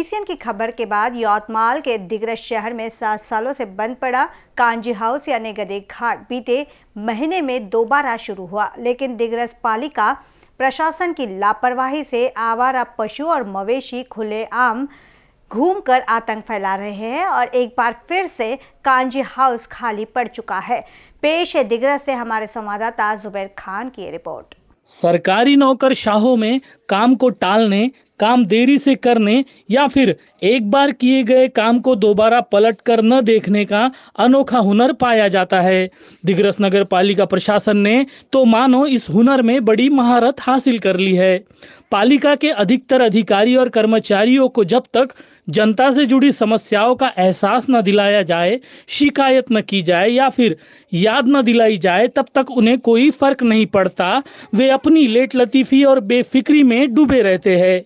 BCN की खबर के बाद यौतमाल के दिग्रज शहर में सात सालों से बंद पड़ा कांजी हाउस यानी गदे घाट बीते महीने में दोबारा शुरू हुआ लेकिन दिग्रज पालिका प्रशासन की लापरवाही से आवारा पशु और मवेशी खुले आम घूमकर आतंक फैला रहे हैं और एक बार फिर से कांजी हाउस खाली पड़ चुका है पेश है दिग्रज से हमारे संवाददाता जुबैर खान की रिपोर्ट सरकारी नौकर शाहों में काम को टालने काम देरी से करने या फिर एक बार किए गए काम को दोबारा पलट कर न देखने का अनोखा हुनर पाया जाता है दिग्रस नगर पालिका प्रशासन ने तो मानो इस हुनर में बड़ी महारत हासिल कर ली है पालिका के अधिकतर अधिकारी और कर्मचारियों को जब तक जनता से जुड़ी समस्याओं का एहसास न दिलाया जाए शिकायत न की जाए या फिर याद न दिलाई जाए तब तक उन्हें कोई फर्क नहीं पड़ता वे अपनी लेट लतीफ़ी और बेफिक्री में डूबे रहते हैं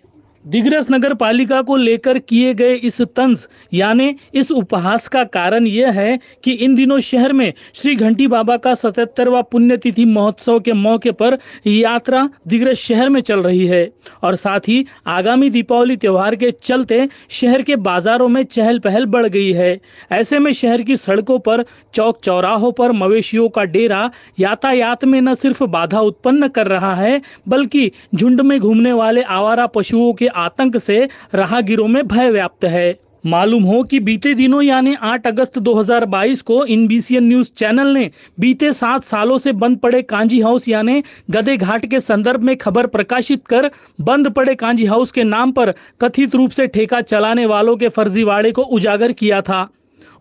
दिग्रस नगर पालिका को लेकर किए गए इस तंज यानी इस उपहास का कारण यह है कि इन दिनों शहर में श्री घंटी बाबा का सतहत्तरवा पुण्यतिथि महोत्सव के मौके पर यात्रा दिग्रस शहर में चल रही है और साथ ही आगामी दीपावली त्यौहार के चलते शहर के बाजारों में चहल पहल बढ़ गई है ऐसे में शहर की सड़कों पर चौक चौराहों पर मवेशियों का डेरा यातायात में न सिर्फ बाधा उत्पन्न कर रहा है बल्कि झुंड में घूमने वाले आवारा पशुओं के आतंक से राहगीरों में भय व्याप्त है मालूम हो कि बीते दिनों यानी 8 अगस्त 2022 को इन बीसीएन न्यूज चैनल ने बीते सात सालों से बंद पड़े कांजी हाउस यानी गदे घाट के संदर्भ में खबर प्रकाशित कर बंद पड़े कांजी हाउस के नाम पर कथित रूप से ठेका चलाने वालों के फर्जीवाड़े को उजागर किया था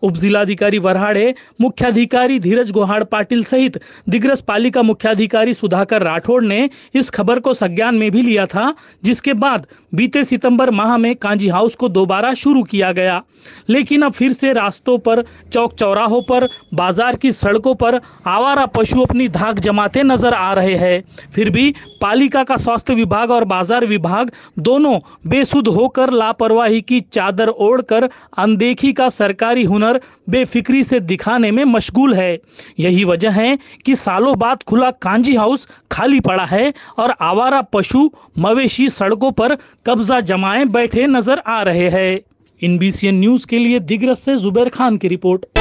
उप जिलाधिकारी वरहाड़े मुख्याधिकारी धीरज गोहाड़ पाटिल सहित दिग्रस पालिका मुख्याधिकारी सुधाकर राठौड़ ने इस खबर को संज्ञान में भी लिया था जिसके बाद बीते सितंबर माह में कांजी हाउस को दोबारा शुरू किया गया लेकिन अब फिर से रास्तों पर चौक चौराहों पर बाजार की सड़कों पर आवारा पशु अपनी धाक जमाते नजर आ रहे हैं फिर भी पालिका का स्वास्थ्य विभाग और बाजार विभाग दोनों बेसुध होकर लापरवाही की चादर ओढ़कर अनदेखी का सरकारी हुनर बेफिक्री से दिखाने में मशगूल है यही वजह है कि सालों बाद खुला कांजी हाउस खाली पड़ा है और आवारा पशु मवेशी सड़कों पर कब्जा जमाए बैठे नजर आ रहे हैं इनबीसीएन न्यूज के लिए दिग्रस से जुबैर खान की रिपोर्ट